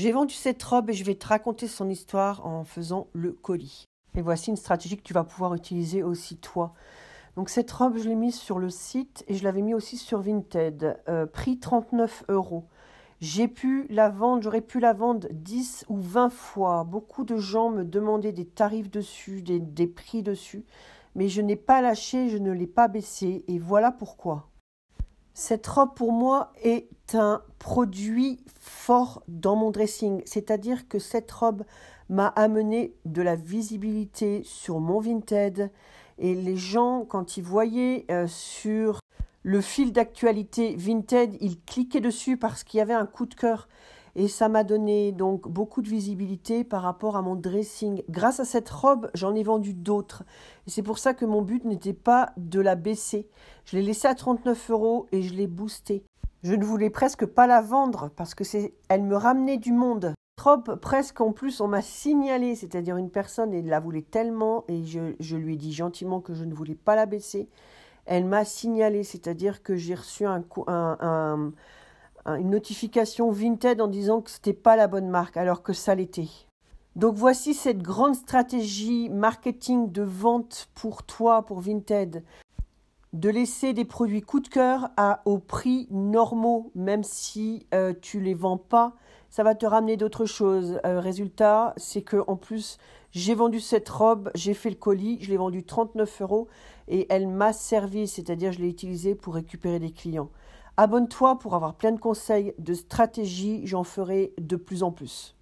J'ai vendu cette robe et je vais te raconter son histoire en faisant le colis. Et voici une stratégie que tu vas pouvoir utiliser aussi toi. Donc cette robe, je l'ai mise sur le site et je l'avais mise aussi sur Vinted. Euh, prix 39 euros. J'ai pu la vendre, j'aurais pu la vendre 10 ou 20 fois. Beaucoup de gens me demandaient des tarifs dessus, des, des prix dessus. Mais je n'ai pas lâché, je ne l'ai pas baissé. Et voilà pourquoi. Cette robe pour moi est un produit fort dans mon dressing, c'est-à-dire que cette robe m'a amené de la visibilité sur mon Vinted et les gens quand ils voyaient euh, sur le fil d'actualité Vinted, ils cliquaient dessus parce qu'il y avait un coup de cœur. Et ça m'a donné donc beaucoup de visibilité par rapport à mon dressing. Grâce à cette robe, j'en ai vendu d'autres. Et c'est pour ça que mon but n'était pas de la baisser. Je l'ai laissée à 39 euros et je l'ai boostée. Je ne voulais presque pas la vendre parce que c'est, elle me ramenait du monde. Robe, presque en plus, on m'a signalé, c'est-à-dire une personne, et la voulait tellement, et je, lui ai dit gentiment que je ne voulais pas la baisser. Elle m'a signalé, c'est-à-dire que j'ai reçu un, un, un Hein, une notification Vinted en disant que ce n'était pas la bonne marque alors que ça l'était. Donc voici cette grande stratégie marketing de vente pour toi, pour Vinted, de laisser des produits coup de cœur à, aux prix normaux, même si tu euh, tu les vends pas, ça va te ramener d'autres choses. Euh, résultat, c'est que en plus, j'ai vendu cette robe, j'ai fait le colis, je l'ai vendu 39 euros et elle m'a servi, c'est-à-dire je l'ai utilisée pour récupérer des clients. Abonne-toi pour avoir plein de conseils, de stratégie, j'en ferai de plus en plus.